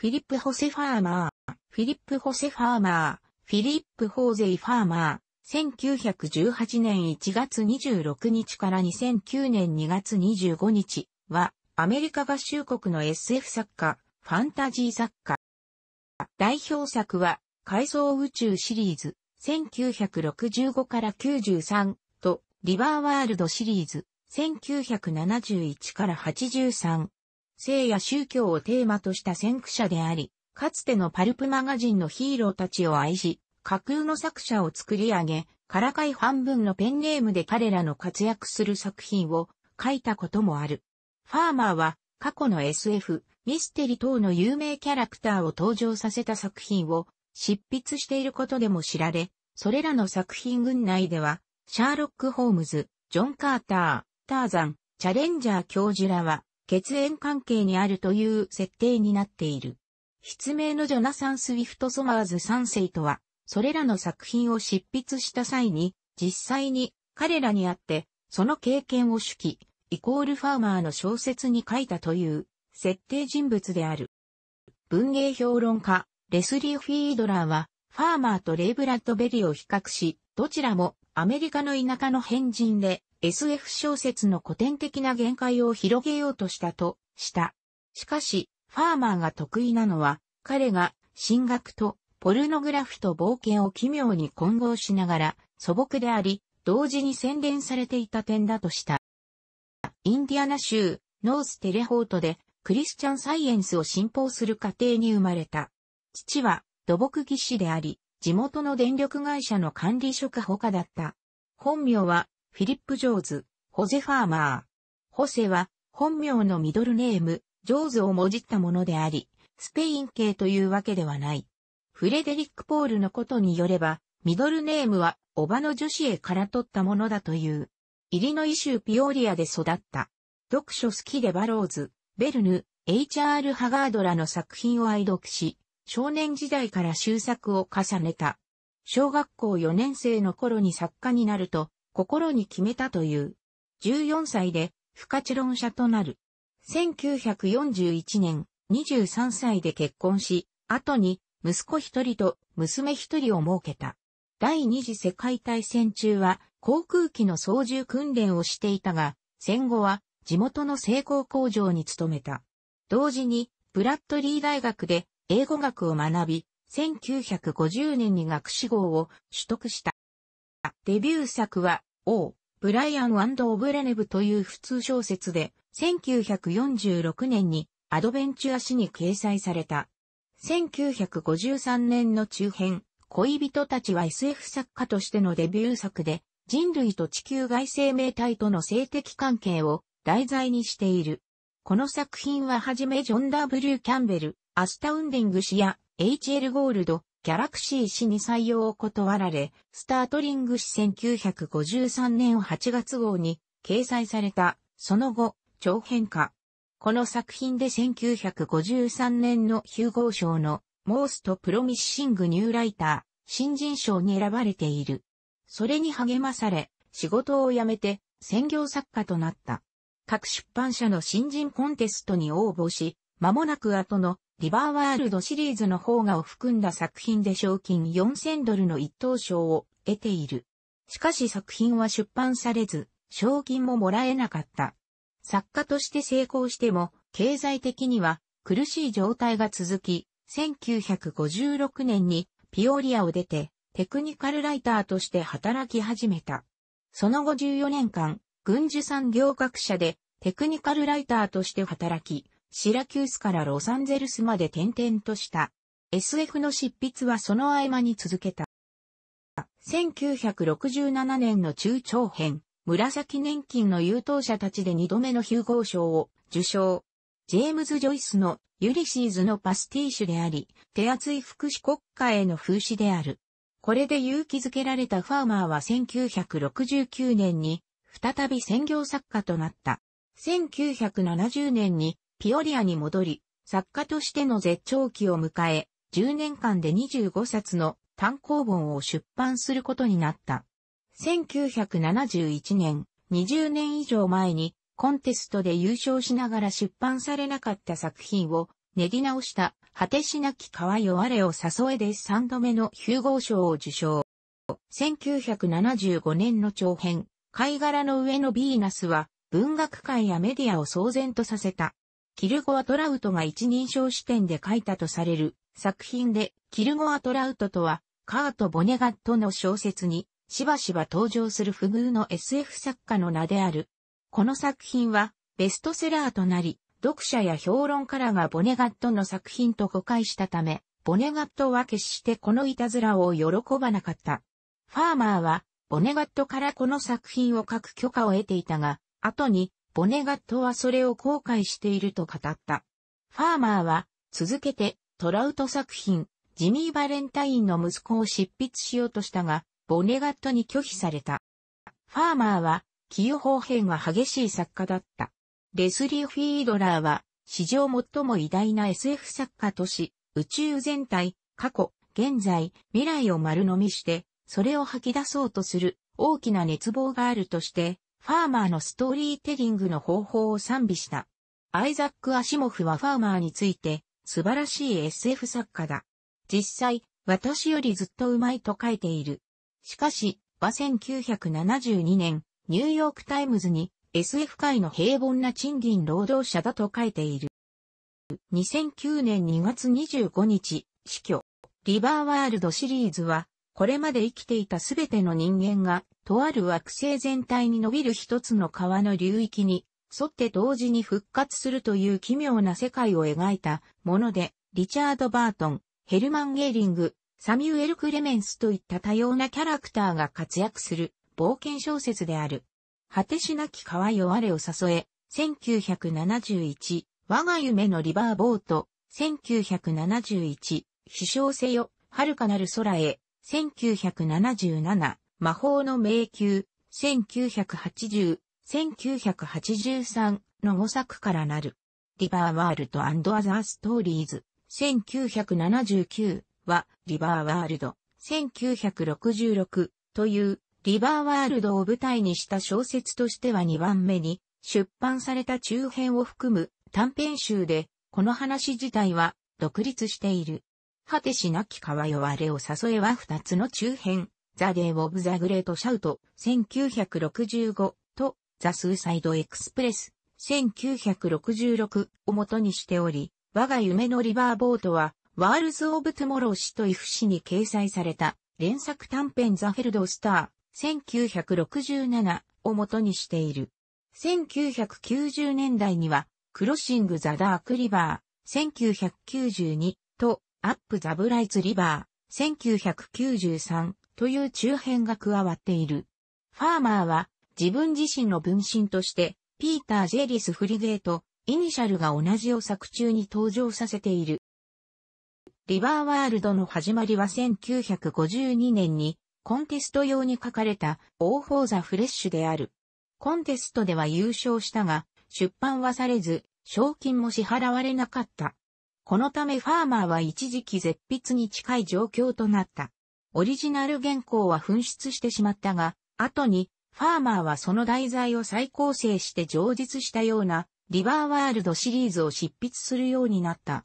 フィリップ・ホセ・ファーマー、フィリップ・ホセ・ファーマー、フィリップ・ホーゼイ・ファーマー、1918年1月26日から2009年2月25日は、アメリカ合衆国の SF 作家、ファンタジー作家。代表作は、改造宇宙シリーズ、1965から93と、リバーワールドシリーズ、1971から83性や宗教をテーマとした先駆者であり、かつてのパルプマガジンのヒーローたちを愛し、架空の作者を作り上げ、からかい半分のペンネームで彼らの活躍する作品を書いたこともある。ファーマーは過去の SF、ミステリ等の有名キャラクターを登場させた作品を執筆していることでも知られ、それらの作品群内では、シャーロック・ホームズ、ジョン・カーター、ターザン、チャレンジャー教授らは、血縁関係にあるという設定になっている。筆名のジョナサン・スウィフト・ソマーズ3世とは、それらの作品を執筆した際に、実際に彼らに会って、その経験を主記、イコール・ファーマーの小説に書いたという、設定人物である。文芸評論家、レスリー・フィードラーは、ファーマーとレイ・ブラッドベリーを比較し、どちらもアメリカの田舎の変人で、SF 小説の古典的な限界を広げようとしたと、した。しかし、ファーマーが得意なのは、彼が、進学と、ポルノグラフと冒険を奇妙に混合しながら、素朴であり、同時に洗練されていた点だとした。インディアナ州、ノーステレホートで、クリスチャンサイエンスを信奉する家庭に生まれた。父は、土木技師であり、地元の電力会社の管理職補家だった。本名は、フィリップ・ジョーズ、ホゼ・ファーマー。ホセは、本名のミドルネーム、ジョーズをもじったものであり、スペイン系というわけではない。フレデリック・ポールのことによれば、ミドルネームは、おばの女子へから取ったものだという。イリノイ州ピオリアで育った。読書好きでバローズ、ベルヌ、H.R. ハガードらの作品を愛読し、少年時代から修作を重ねた。小学校4年生の頃に作家になると、心に決めたという。14歳で不可知論者となる。1941年、23歳で結婚し、後に息子一人と娘一人を設けた。第二次世界大戦中は航空機の操縦訓練をしていたが、戦後は地元の製鋼工場に勤めた。同時に、ブラッドリー大学で英語学を学び、1950年に学士号を取得した。デビュー作は王、ブライアン・オブレネブという普通小説で、1946年にアドベンチュア誌に掲載された。1953年の中編、恋人たちは SF 作家としてのデビュー作で、人類と地球外生命体との性的関係を題材にしている。この作品ははじめジョン・ダブルキャンベル、アスタウンディング氏や H.L. ゴールド、ギャラクシー氏に採用を断られ、スタートリング氏1953年8月号に掲載された、その後、長編化。この作品で1953年のヒューゴー賞のモーストプロミッシングニューライター、新人賞に選ばれている。それに励まされ、仕事を辞めて専業作家となった。各出版社の新人コンテストに応募し、間もなく後のリバーワールドシリーズの方がを含んだ作品で賞金4000ドルの一等賞を得ている。しかし作品は出版されず、賞金ももらえなかった。作家として成功しても、経済的には苦しい状態が続き、1956年にピオリアを出て、テクニカルライターとして働き始めた。その後14年間、軍需産業学者でテクニカルライターとして働き、シラキュースからロサンゼルスまで転々とした。SF の執筆はその合間に続けた。1967年の中長編、紫年金の優等者たちで2度目のヒューゴー賞を受賞。ジェームズ・ジョイスのユリシーズのパスティーシュであり、手厚い福祉国家への風刺である。これで勇気づけられたファーマーは1969年に再び専業作家となった。1970年にピオリアに戻り、作家としての絶頂期を迎え、10年間で25冊の単行本を出版することになった。1971年、20年以上前にコンテストで優勝しながら出版されなかった作品を練り直した果てしなき川よれを誘えで3度目のヒューゴー賞を受賞。1975年の長編、貝殻の上のヴィーナスは文学界やメディアを騒然とさせた。キルゴア・トラウトが一人称視点で書いたとされる作品で、キルゴア・トラウトとは、カート・ボネガットの小説に、しばしば登場する不遇の SF 作家の名である。この作品は、ベストセラーとなり、読者や評論家らがボネガットの作品と誤解したため、ボネガットは決してこのいたずらを喜ばなかった。ファーマーは、ボネガットからこの作品を書く許可を得ていたが、後にボネガットはそれを後悔していると語った。ファーマーは、続けて、トラウト作品、ジミー・バレンタインの息子を執筆しようとしたが、ボネガットに拒否された。ファーマーは、起用方変は激しい作家だった。レスリー・フィードラーは、史上最も偉大な SF 作家とし、宇宙全体、過去、現在、未来を丸飲みして、それを吐き出そうとする大きな熱望があるとして、ファーマーのストーリーテリングの方法を賛美した。アイザック・アシモフはファーマーについて素晴らしい SF 作家だ。実際、私よりずっとうまいと書いている。しかし、は1972年、ニューヨークタイムズに SF 界の平凡な賃金労働者だと書いている。2009年2月25日、死去。リバーワールドシリーズは、これまで生きていたすべての人間がとある惑星全体に伸びる一つの川の流域に、沿って同時に復活するという奇妙な世界を描いたもので、リチャード・バートン、ヘルマン・ゲーリング、サミュエル・クレメンスといった多様なキャラクターが活躍する冒険小説である。果てしなき川よ我を誘え、1971、我が夢のリバーボート、1971、飛翔せよ、遥かなる空へ、1977、魔法の迷宮、1980、1983の5作からなる。リバーワールドアザーストーリーズ、1979はリバーワールド、1966というリバーワールドを舞台にした小説としては2番目に出版された中編を含む短編集で、この話自体は独立している。果てしなき川よあれを誘えは2つの中編、ザ・デー・オブ・ザ・グレート・シャウト、1965と、ザ・スーサイド・エクスプレス、1966を元にしており、我が夢のリバーボートは、ワールズ・オブ・トゥモロー氏とイフ氏に掲載された、連作短編ザ・フェルド・スター、1967を元にしている。1990年代には、クロッシング・ザ・ダーク・リバー、1992と、アップ・ザ・ブライツ・リバー、1993という中編が加わっている。ファーマーは自分自身の分身として、ピーター・ジェリス・フリゲート、イニシャルが同じを作中に登場させている。リバーワールドの始まりは1952年にコンテスト用に書かれたオーホーザ・フレッシュである。コンテストでは優勝したが、出版はされず、賞金も支払われなかった。このためファーマーは一時期絶筆に近い状況となった。オリジナル原稿は紛失してしまったが、後に、ファーマーはその題材を再構成して上述したような、リバーワールドシリーズを執筆するようになった。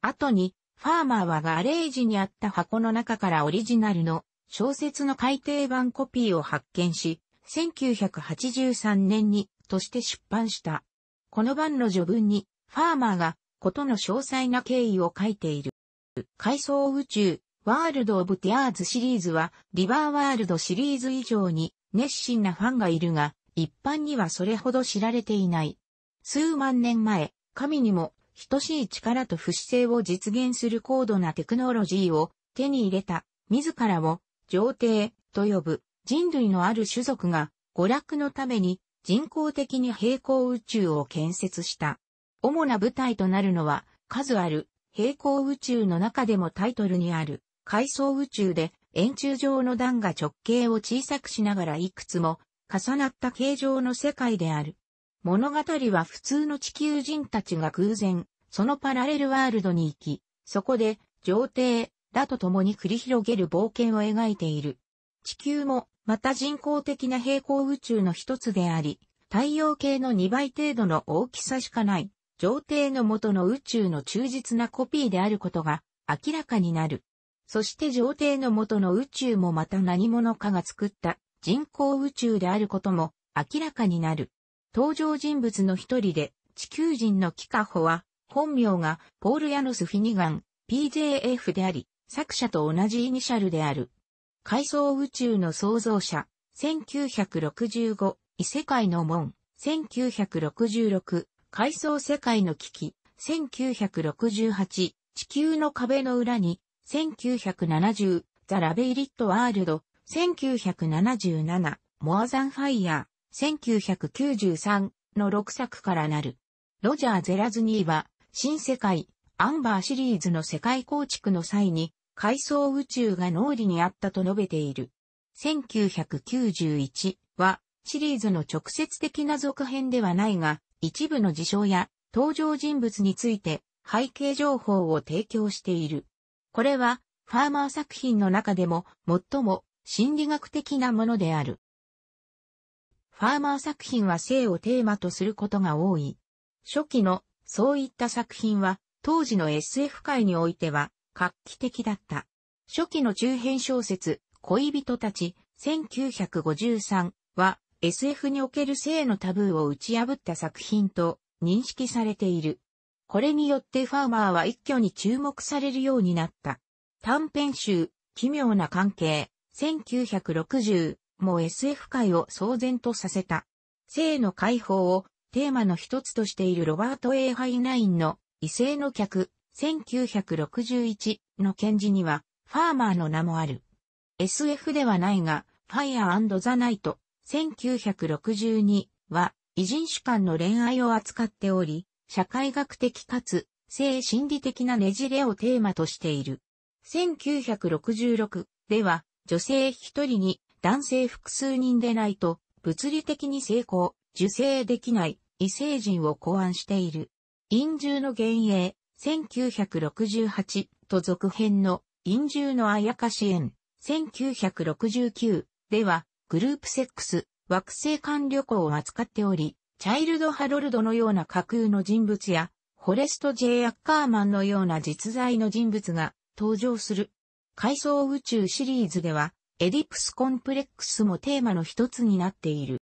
後に、ファーマーはガレージにあった箱の中からオリジナルの小説の改訂版コピーを発見し、1983年にとして出版した。この版の序文に、ファーマーがことの詳細な経緯を書いている。回想宇宙、ワールド・オブ・ティアーズシリーズは、リバーワールドシリーズ以上に熱心なファンがいるが、一般にはそれほど知られていない。数万年前、神にも等しい力と不死性を実現する高度なテクノロジーを手に入れた、自らを上帝と呼ぶ人類のある種族が娯楽のために人工的に平行宇宙を建設した。主な舞台となるのは数ある平行宇宙の中でもタイトルにある階層宇宙で円柱状の段が直径を小さくしながらいくつも重なった形状の世界である。物語は普通の地球人たちが偶然、そのパラレルワールドに行き、そこで、上帝、だと共に繰り広げる冒険を描いている。地球も、また人工的な平行宇宙の一つであり、太陽系の2倍程度の大きさしかない、上帝の元の宇宙の忠実なコピーであることが明らかになる。そして上帝の元の宇宙もまた何者かが作った人工宇宙であることも明らかになる。登場人物の一人で地球人のキカホは本名がポール・ヤノス・フィニガン PJF であり作者と同じイニシャルである。階層宇宙の創造者1965異世界の門1966階層世界の危機1968地球の壁の裏に1970、ザ・ラベイリット・ワールド、1977、モア・ザン・ファイヤー、1993の6作からなる。ロジャー・ゼラズニーは、新世界、アンバーシリーズの世界構築の際に、階層宇宙が脳裏にあったと述べている。1991は、シリーズの直接的な続編ではないが、一部の事象や登場人物について背景情報を提供している。これは、ファーマー作品の中でも最も心理学的なものである。ファーマー作品は性をテーマとすることが多い。初期のそういった作品は当時の SF 界においては画期的だった。初期の中編小説恋人たち1953は SF における性のタブーを打ち破った作品と認識されている。これによってファーマーは一挙に注目されるようになった。短編集、奇妙な関係、1960も SF 界を騒然とさせた。性の解放をテーマの一つとしているロバート・エイハイナインの異性の客、1961の検事には、ファーマーの名もある。SF ではないが、ファイアザ・ナイト、1962は、異人種間の恋愛を扱っており、社会学的かつ、性心理的なねじれをテーマとしている。1966では、女性一人に男性複数人でないと、物理的に成功、受精できない異星人を考案している。陰獣の幻影、1968と続編の陰獣のあやかし園、1969では、グループセックス、惑星間旅行を扱っており、チャイルド・ハロルドのような架空の人物や、フォレスト・ J・ アッカーマンのような実在の人物が登場する。回想宇宙シリーズでは、エディプスコンプレックスもテーマの一つになっている。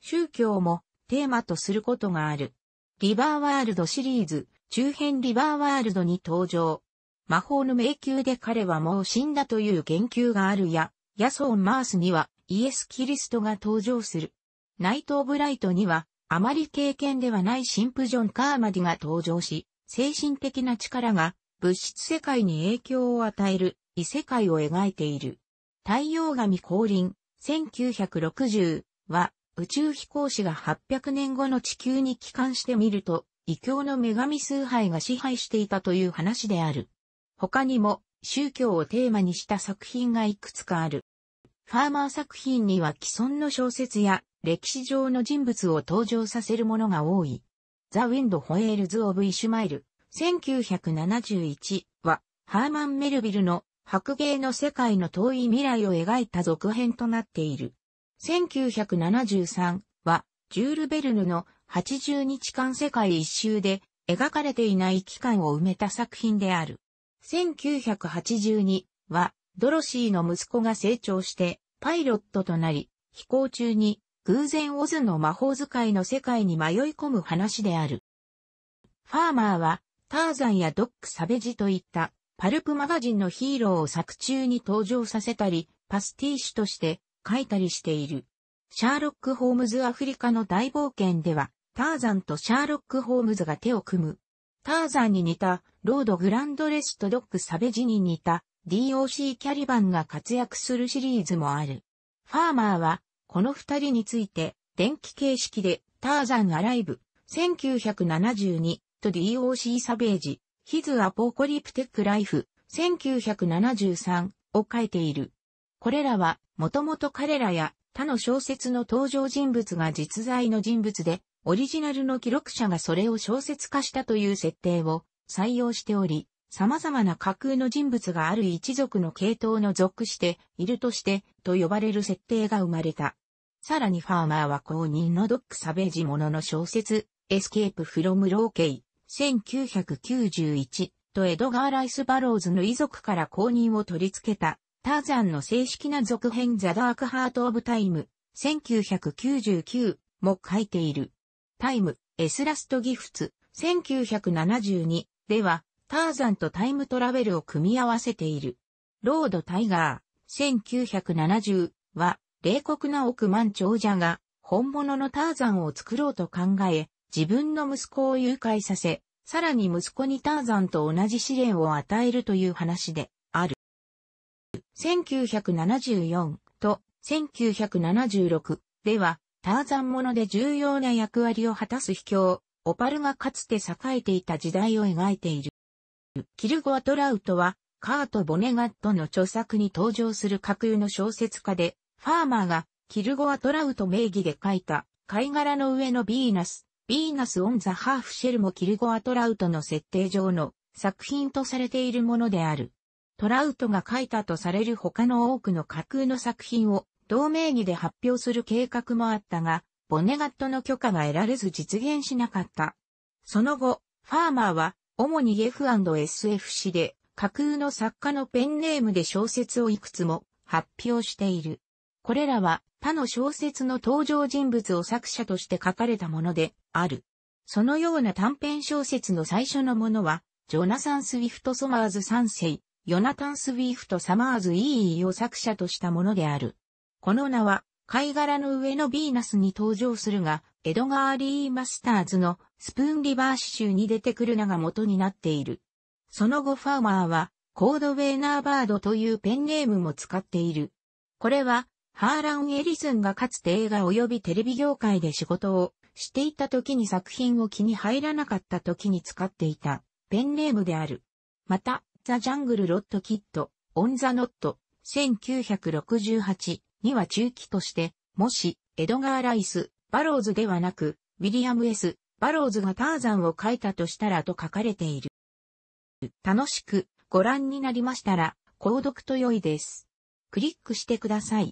宗教もテーマとすることがある。リバーワールドシリーズ、中編リバーワールドに登場。魔法の迷宮で彼はもう死んだという言及があるや、ヤソン・マースにはイエス・キリストが登場する。ナイト・オブ・ライトには、あまり経験ではない神父ジョン・カーマディが登場し、精神的な力が物質世界に影響を与える異世界を描いている。太陽神降臨1960は宇宙飛行士が800年後の地球に帰還してみると異教の女神崇拝が支配していたという話である。他にも宗教をテーマにした作品がいくつかある。ファーマー作品には既存の小説や歴史上の人物を登場させるものが多い。The Wind h ル e オ s of Ishmael 1971はハーマン・メルビルの白芸の世界の遠い未来を描いた続編となっている。1973はジュール・ベルヌの80日間世界一周で描かれていない期間を埋めた作品である。1982はドロシーの息子が成長してパイロットとなり飛行中に偶然オズの魔法使いの世界に迷い込む話である。ファーマーは、ターザンやドック・サベジといった、パルプマガジンのヒーローを作中に登場させたり、パスティッシュとして書いたりしている。シャーロック・ホームズ・アフリカの大冒険では、ターザンとシャーロック・ホームズが手を組む。ターザンに似た、ロード・グランドレスとドック・サベジに似た、DOC キャリバンが活躍するシリーズもある。ファーマーは、この二人について、電気形式で、ターザンアライブ、1972と DOC サベージ、ヒズ・アポコリプテックライフ1973を書いている。これらは、もともと彼らや他の小説の登場人物が実在の人物で、オリジナルの記録者がそれを小説化したという設定を採用しており、様々な架空の人物がある一族の系統の属しているとして、と呼ばれる設定が生まれた。さらにファーマーは公認のドック・サベージものの小説、エスケープ・フロム・ローケイ、1991とエドガー・ライス・バローズの遺族から公認を取り付けた、ターザンの正式な続編ザ・ダーク・ハート・オブ・タイム、1999も書いている。タイム、エスラスト・ギフツ、1972では、ターザンとタイムトラベルを組み合わせている。ロード・タイガー、1970は、冷酷な億万長者が、本物のターザンを作ろうと考え、自分の息子を誘拐させ、さらに息子にターザンと同じ試練を与えるという話である。1974と1976では、ターザンもので重要な役割を果たす秘境、オパルがかつて栄えていた時代を描いている。キルゴア・トラウトは、カート・ボネガットの著作に登場する架空の小説家で、ファーマーがキルゴア・トラウト名義で書いた貝殻の上のヴィーナス、ヴィーナス・オン・ザ・ハーフシェルもキルゴア・トラウトの設定上の作品とされているものである。トラウトが書いたとされる他の多くの架空の作品を同名義で発表する計画もあったが、ボネガットの許可が得られず実現しなかった。その後、ファーマーは主に f s f 誌で架空の作家のペンネームで小説をいくつも発表している。これらは他の小説の登場人物を作者として書かれたものである。そのような短編小説の最初のものは、ジョナサン・スウィフト・ソマーズ3世、ヨナタン・スウィフト・サマーズ・イーイを作者としたものである。この名は、貝殻の上のヴィーナスに登場するが、エドガー・リー・マスターズのスプーン・リバーシ州に出てくる名が元になっている。その後ファーマーは、コード・ウェーナーバードというペンネームも使っている。これは、ハーラン・エリスンがかつて映画及びテレビ業界で仕事をしていた時に作品を気に入らなかった時に使っていたペンネームである。また、ザ・ジャングル・ロット・キッド、オン・ザ・ノット、1968には中期として、もし、エドガー・ライス、バローズではなく、ウィリアム・ S・ バローズがターザンを書いたとしたらと書かれている。楽しくご覧になりましたら、購読と良いです。クリックしてください。